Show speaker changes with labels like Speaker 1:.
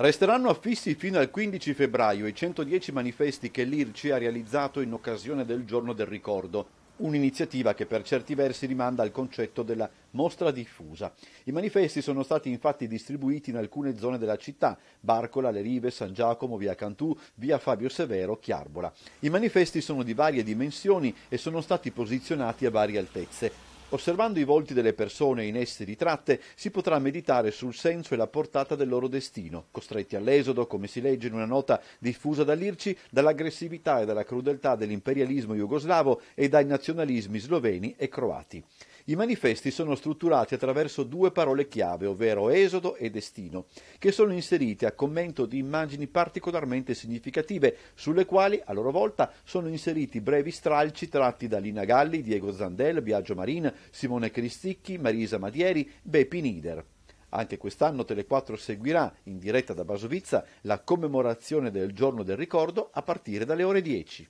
Speaker 1: Resteranno affissi fino al 15 febbraio i 110 manifesti che l'IRCI ha realizzato in occasione del Giorno del Ricordo, un'iniziativa che per certi versi rimanda al concetto della mostra diffusa. I manifesti sono stati infatti distribuiti in alcune zone della città, Barcola, Le Rive, San Giacomo, via Cantù, via Fabio Severo, Chiarbola. I manifesti sono di varie dimensioni e sono stati posizionati a varie altezze. Osservando i volti delle persone in esse ritratte, si potrà meditare sul senso e la portata del loro destino, costretti all'esodo, come si legge in una nota diffusa dall'Irci, dall'aggressività e dalla crudeltà dell'imperialismo jugoslavo e dai nazionalismi sloveni e croati. I manifesti sono strutturati attraverso due parole chiave, ovvero esodo e destino, che sono inserite a commento di immagini particolarmente significative, sulle quali, a loro volta, sono inseriti brevi stralci tratti da Lina Galli, Diego Zandel, Biagio Marin, Simone Cristicchi, Marisa Madieri, Beppi Nieder. Anche quest'anno Tele4 seguirà, in diretta da Basovizza, la commemorazione del giorno del ricordo a partire dalle ore 10.